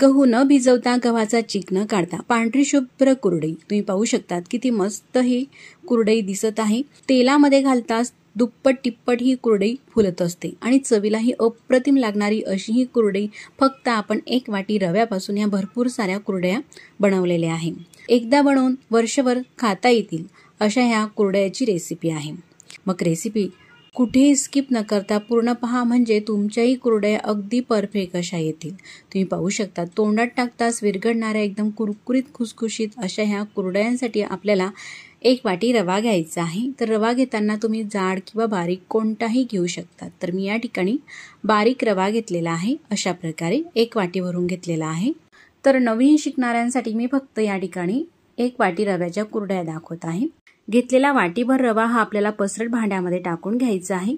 गहू न भिजवता गव्हाचा न काढता पांढरी शुभ्र कुरडई तुम्ही पाहू शकतात किती मस्त ही कुरडई दिसत आहे तेलामध्ये घालताच दुप्पट तिप्पट ही कुरडई फुलत असते आणि चवीला ही अप्रतिम लागणारी अशी ही कुरडई फक्त आपण एक वाटी रव्यापासून या भरपूर साऱ्या कुरड्या बनवलेल्या आहे एकदा बनवून वर्षभर खाता येतील अशा ह्या कुरड्याची रेसिपी आहे मग रेसिपी कुठेही स्किप न करता पूर्ण पहा म्हणजे तुमच्याही कुरड्या अगदी परफेक्ट अशा येतील तुम्ही पाहू शकता तोंडात टाकताच विरघडणाऱ्या एकदम कुरकुरीत खुसखुशीत अशा ह्या कुरड्यांसाठी आपल्याला एक वाटी रवा घ्यायचा आहे तर रवा घेताना तुम्ही जाड किंवा बारीक कोणताही घेऊ शकता तर मी या ठिकाणी बारीक रवा घेतलेला आहे अशा प्रकारे एक वाटी भरून घेतलेला आहे तर नवीन शिकणाऱ्यांसाठी मी फक्त या ठिकाणी एक वाटी रव्याच्या कुरड्या दाखवत आहे घेतलेला वाटीभर रवा हा आपल्याला पसरट भांड्यामध्ये टाकून घ्यायचा आहे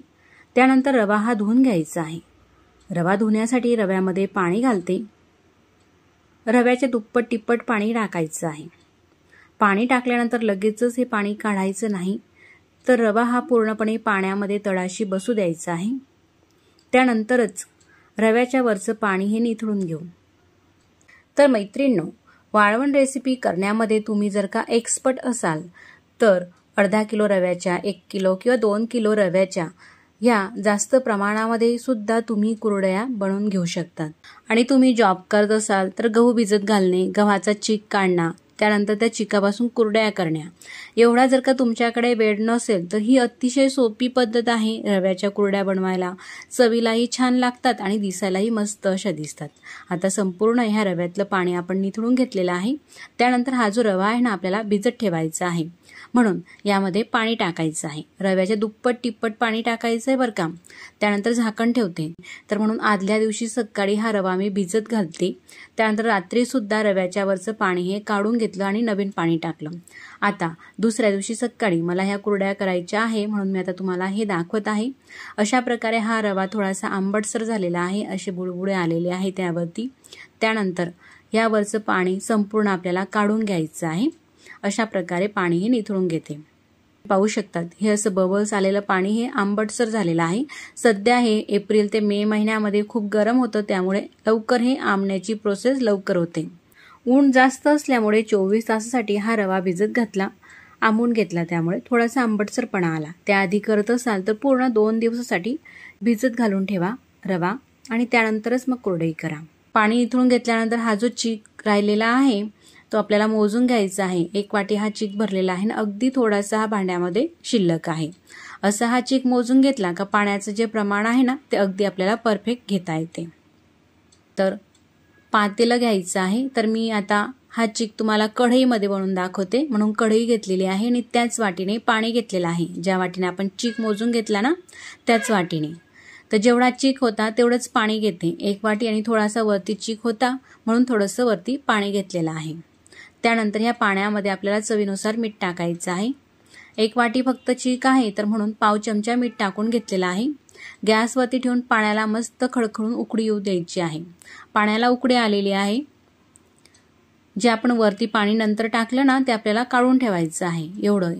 त्यानंतर रवा हा धुवून घ्यायचा आहे रवा धुण्यासाठी रव्यामध्ये पाणी घालते रव्याचे दुप्पट टिप्पट पाणी टाकायचं आहे पाणी टाकल्यानंतर लगेचच हे पाणी काढायचं नाही तर रवा हा पूर्णपणे पाण्यामध्ये तळाशी बसू द्यायचा आहे त्यानंतरच रव्याच्या वरचं पाणी हे निथळून घेऊ तर मैत्रिणींनो वाळवण रेसिपी करण्यामध्ये तुम्ही जर का एक्सपर्ट असाल तर अर्धा किलो रव्याच्या एक किलो किंवा दोन किलो रव्याच्या ह्या जास्त प्रमाणामध्ये सुद्धा तुम्ही कुरड्या बनवून घेऊ शकतात आणि तुम्ही जॉब करत असाल तर गहू भिजत घालणे गव्हाचा चीक काढणं त्यानंतर त्या चिकापासून कुरड्या करण्या एवढा जर का तुमच्याकडे वेळ नसेल तर ही अतिशय सोपी पद्धत आहे रव्याच्या कुरड्या बनवायला चवीलाही छान लागतात आणि दिसायलाही मस्त अशा दिसतात आता संपूर्ण ह्या रव्यातलं पाणी आपण निथळून घेतलेलं आहे त्यानंतर हा जो रवा आहे ना आपल्याला भिजत ठेवायचा आहे म्हणून यामध्ये पाणी टाकायचं आहे रव्याच्या दुप्पट तिप्पट पाणी टाकायचं आहे बरं का त्यानंतर झाकण ठेवते तर म्हणून आदल्या दिवशी सकाळी हा रवा मी भिजत घालते त्यानंतर रात्रीसुद्धा रव्याच्यावरचं पाणी हे काढून घेते घेतलं आणि नवीन पाणी टाकलं आता दुसऱ्या दिवशी सकाळी मला ह्या कुरड्या करायच्या आहे म्हणून मी आता तुम्हाला हे दाखवत आहे अशा प्रकारे हा रवा थोडासा आंबटसर झालेला आहे असे बुडबुडे आलेले आहे त्यावरती त्यानंतर यावरचं पाणी संपूर्ण आपल्याला काढून घ्यायचं आहे अशा प्रकारे पाणी हे निथळून घेते पाहू शकतात हे असं बबल्स आलेलं पाणी हे आंबटसर झालेलं आहे सध्या हे एप्रिल ते मे महिन्यामध्ये खूप गरम होतं त्यामुळे लवकर हे आंबण्याची प्रोसेस लवकर होते ऊन जास्त असल्यामुळे चोवीस तासासाठी हा रवा भिजत घातला आंबून घेतला त्यामुळे थोडासा आंबटसरपणा आला त्याआधी करत असाल तर पूर्ण दोन दिवसासाठी भिजत घालून ठेवा रवा आणि त्यानंतरच मग कोरडई करा पाणी इथून घेतल्यानंतर हा जो चीक राहिलेला आहे तो आपल्याला मोजून घ्यायचा आहे एक वाटी हा चीक भरलेला आहे आणि अगदी थोडासा हा भांड्यामध्ये शिल्लक आहे असा हा चीक मोजून घेतला का पाण्याचं जे प्रमाण आहे ना ते अगदी आपल्याला परफेक्ट घेता येते तर पातेलं घ्यायचं आहे तर मी आता हा चिक तुम्हाला कढईमध्ये बनवून दाखवते म्हणून कढई घेतलेली आहे आणि त्याच वाटीने पाणी घेतलेलं आहे ज्या वाटीने आपण चीक मोजून घेतला ना त्याच वाटीने तर जेवढा चीक होता तेवढंच पाणी घेते एक वाटी आणि थोडासा वरती चीक होता म्हणून थोडंसं वरती पाणी घेतलेलं आहे त्यानंतर ह्या पाण्यामध्ये आपल्याला चवीनुसार मीठ टाकायचं आहे एक वाटी फक्त चीक आहे तर म्हणून पाव चमचा मीठ टाकून घेतलेला आहे गॅसवरती ठेवून पाण्याला मस्त खळखळून उकडी येऊ द्यायची आहे पाण्याला उकडी आलेली आहे जे आपण वरती पाणी नंतर टाकलं ना ते आपल्याला काढून ठेवायचं आहे एवढं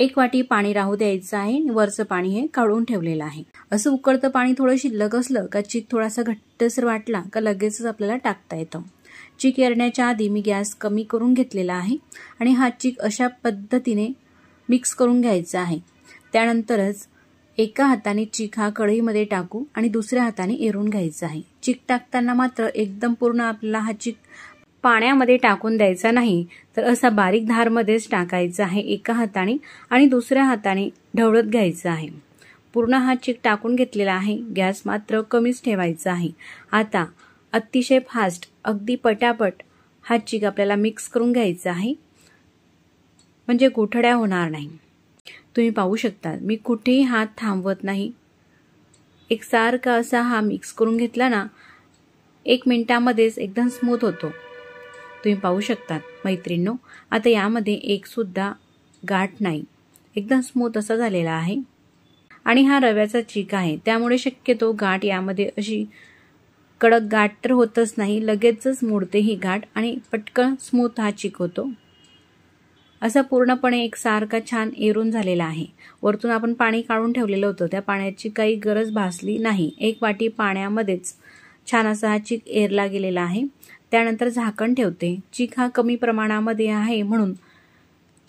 एक वाटी पाणी राहू द्यायचं आहे वरचं पाणी हे काढून ठेवलेलं आहे असं उकळतं पाणी थोडं शिल्लक असलं का चीक थोडासा घट्टसर वाटला का लगेचच आपल्याला टाकता येतं चीक येण्याच्या आधी मी गॅस कमी करून घेतलेला आहे आणि हा चीक अशा पद्धतीने मिक्स करून घ्यायचा आहे त्यानंतरच एका हाताने चीक हा कढईमध्ये टाकू आणि दुसऱ्या हाताने एरून घ्यायचा आहे चीक टाकताना मात्र एकदम पूर्ण आपल्याला हा चीक पाण्यामध्ये टाकून द्यायचा नाही तर असा बारीक धारमध्येच टाकायचा आहे एका हाताने आणि दुसऱ्या हाताने ढवळत घ्यायचं आहे पूर्ण हा चीक टाकून घेतलेला आहे गॅस मात्र कमीच ठेवायचा आहे आता अतिशय फास्ट अगदी पटापट हा चीक आपल्याला मिक्स करून घ्यायचा आहे म्हणजे गोठड्या होणार नाही तुम्ही पाहू शकता मी कुठेही हात थांबवत नाही एक सारखा असा हा मिक्स करून घेतला ना एक मिनटामध्येच एकदम स्मूथ होतो तुम्ही पाहू शकतात मैत्रिणींनो आता यामध्ये एकसुद्धा गाठ नाही एकदम स्मूथ असा झालेला आहे आणि हा रव्याचा चीक आहे त्यामुळे शक्यतो गाठ यामध्ये अशी कडक गाठ तर होतच नाही लगेचच मोडते ही गाठ आणि पटकन स्मूथ हा चीक होतो असा पूर्णपणे एक सारखा छान एरून झालेला आहे वरतून आपण पाणी काढून ठेवलेलं होतं त्या पाण्याची काही गरज भासली नाही एक वाटी पाण्यामध्येच छान असा हा चीक एरला गेलेला आहे त्यानंतर झाकण ठेवते चीक हा कमी प्रमाणामध्ये आहे म्हणून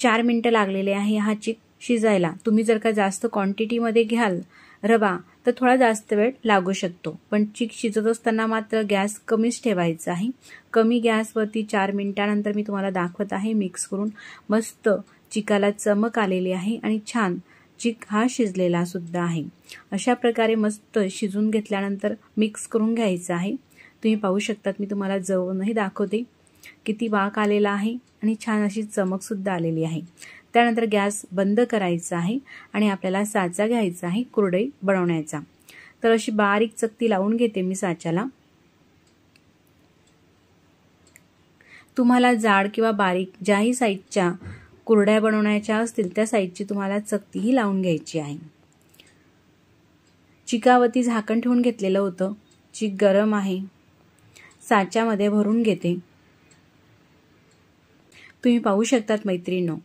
चार मिनटं लागलेले आहे हा चीक शिजायला तुम्ही जर का जास्त क्वांटिटीमध्ये घ्याल रवा तर थोडा जास्त वेळ लागू शकतो पण चिक शिजत असताना मात्र गॅस कमीच ठेवायचा आहे कमी गॅसवरती चार मिनिटानंतर मी तुम्हाला दाखवत आहे मिक्स करून मस्त चिकाला चमक आलेली आहे आणि छान चिक हा शिजलेला सुद्धा आहे अशा प्रकारे मस्त शिजून घेतल्यानंतर मिक्स करून घ्यायचं आहे तुम्ही पाहू शकतात मी तुम्हाला जवळूनही दाखवते किती वाक आलेला आहे आणि छान अशी चमकसुद्धा आलेली आहे त्यानंतर गॅस बंद करायचा आहे आणि आपल्याला साचा घ्यायचा आहे कुरडई बनवण्याचा तर अशी बारीक चकती लावून घेते मी साच्याला तुम्हाला जाड किंवा बारीक ज्याही साईजच्या कुरड्या बनवण्याच्या असतील त्या साईजची तुम्हाला चकतीही लावून घ्यायची आहे चिकावती झाकण ठेवून घेतलेलं होतं चिक गरम आहे साच्यामध्ये भरून घेते तुम्ही पाहू शकतात मैत्रिणींनो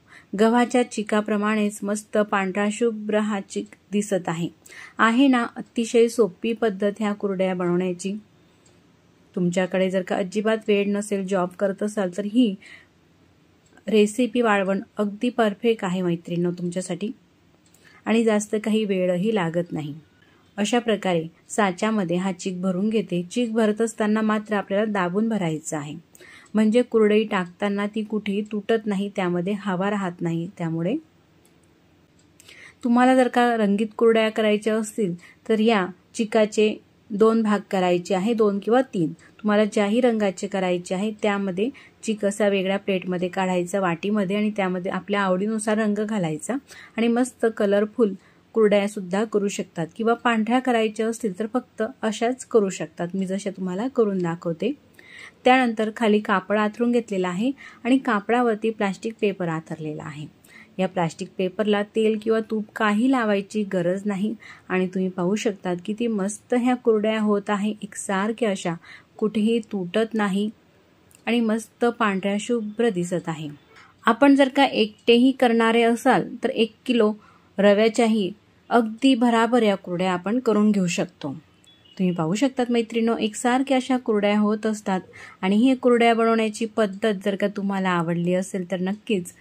गव्हाच्या चिकाप्रमाणेच मस्त पांढरा शुभ्र हा चिक दिसत आहे आहे ना अतिशय सोपी पद्धत ह्या कुरड्या बनवण्याची तुमच्याकडे जर का अजिबात वेळ नसेल जॉब करत असाल तर ही रेसिपी वाळवण अगदी परफेक्ट आहे मैत्रिणी तुमच्यासाठी आणि जास्त काही वेळही लागत नाही अशा प्रकारे साच्यामध्ये हा चिक भरून घेते चिक भरत असताना मात्र आपल्याला दाबून भरायचा आहे म्हणजे कुरडई टाकताना ती कुठेही तुटत नाही त्यामध्ये हवा राहत नाही त्यामुळे तुम्हाला जर का रंगीत कुरड्या करायच्या असतील तर या चिकाचे दोन भाग करायचे आहे दोन किंवा तीन तुम्हाला ज्याही रंगाचे करायचे आहे त्यामध्ये चिक असा वेगळ्या प्लेटमध्ये काढायचा वाटीमध्ये आणि त्यामध्ये आपल्या आवडीनुसार रंग घालायचा आणि मस्त कलरफुल कुरड्यासुद्धा करू शकतात किंवा पांढऱ्या करायच्या असतील तर फक्त अशाच करू शकतात मी जशा तुम्हाला करून दाखवते त्यानंतर खाली कापड आथरून घेतलेला आहे आणि कापडावरती प्लास्टिक पेपर आथरलेला आहे या प्लास्टिक पेपरला तेल किंवा तूप काही लावायची गरज नाही आणि तुम्ही पाहू शकतात की ती मस्त ह्या कुरड्या होत आहे एकसारख्या अशा कुठेही तुटत नाही आणि मस्त पांढऱ्या शुभ्र दिसत आहे आपण जर का एकटेही करणारे असाल तर एक किलो रव्याच्याही अगदी भराभर या कुरड्या आपण करून घेऊ शकतो तुम्ही पाहू शकतात मैत्रिणो एकसारख्या अशा कुरड्या होत असतात आणि ही कुरड्या बनवण्याची पद्धत जर का तुम्हाला आवडली असेल तर नक्कीच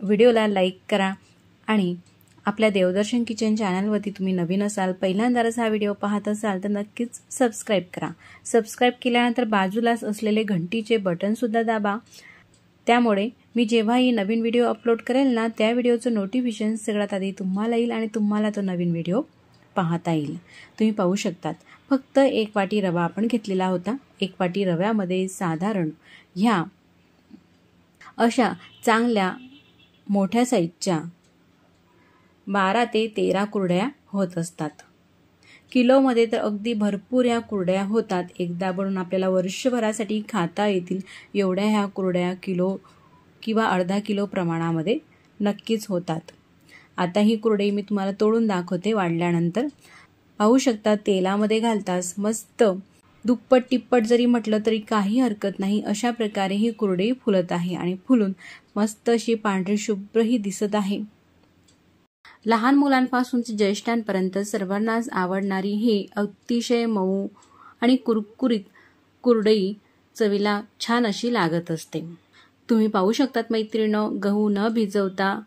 व्हिडिओला लाईक करा आणि आपल्या देवदर्शन किचन चॅनलवरती तुम्ही नवीन असाल पहिल्यांदाच हा व्हिडिओ पाहत असाल तर नक्कीच सबस्क्राईब करा सबस्क्राईब केल्यानंतर बाजूलाच असलेले घंटीचे बटनसुद्धा दाबा त्यामुळे मी जेव्हाही नवीन व्हिडिओ अपलोड करेल ना त्या व्हिडिओचं नोटिफिकेशन सगळ्यात आधी तुम्हाला येईल आणि तुम्हाला तो नवीन व्हिडिओ पाहता येईल तुम्ही पाहू शकतात फक्त एक वाटी रवा आपण घेतलेला होता एक वाटी रव्यामध्ये साधारण ह्या अशा चांगल्या मोठ्या साईजच्या बारा ते तेरा कुरड्या होत असतात किलोमध्ये तर अगदी भरपूर या कुरड्या होतात एकदा बनून आपल्याला वर्षभरासाठी खाता येतील एवढ्या ह्या कुरड्या किलो किंवा अर्धा किलो प्रमाणामध्ये नक्कीच होतात आता ही कुरडई मी तुम्हाला तोडून दाखवते वाढल्यानंतर पाहू शकता तेलामध्ये घालताच मस्त दुप्पट टिप्पट जरी म्हटलं तरी काही हरकत नाही अशा प्रकारे ही कुरडई फुलत आहे आणि फुलून मस्त अशी पांढरी शुभ्र ही दिसत आहे लहान मुलांपासून ते ज्येष्ठांपर्यंत सर्वांनाच आवडणारी ही अतिशय मऊ आणि कुरकुरीत कुरडई चवीला छान अशी लागत असते तुम्ही पाहू शकतात मैत्रिणं गहू न भिजवता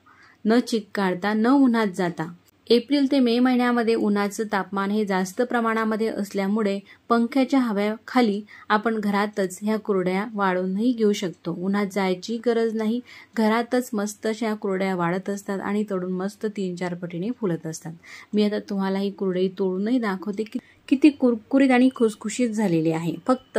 न चिक काढता न उन्हात जाता एप्रिल ते मे महिन्यामध्ये उन्हाचं तापमान हे जास्त प्रमाणामध्ये असल्यामुळे पंख्याच्या हव्याखाली आपण घरातच ह्या कुरड्या वाढूनही घेऊ शकतो उन्हात जायची गरज नाही घरातच मस्त अशा कुरड्या वाढत असतात आणि तोडून मस्त तीन चार पटीने फुलत असतात मी आता तुम्हाला ही कुरडई तोडूनही दाखवते की किती कुरकुरीत आणि खुसखुशीत झालेली आहे फक्त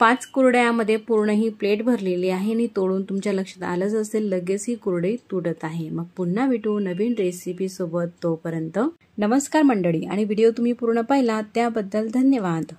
पाच कुरड्यामध्ये पूर्ण ही प्लेट भरलेली आहे आणि तोडून तुमच्या लक्षात आलंच असेल लगेच ही कुरडे तुटत आहे मग पुन्हा भेटू नवीन रेसिपी सोबत तोपर्यंत नमस्कार मंडळी आणि व्हिडिओ तुम्ही पूर्ण पाहिला त्याबद्दल धन्यवाद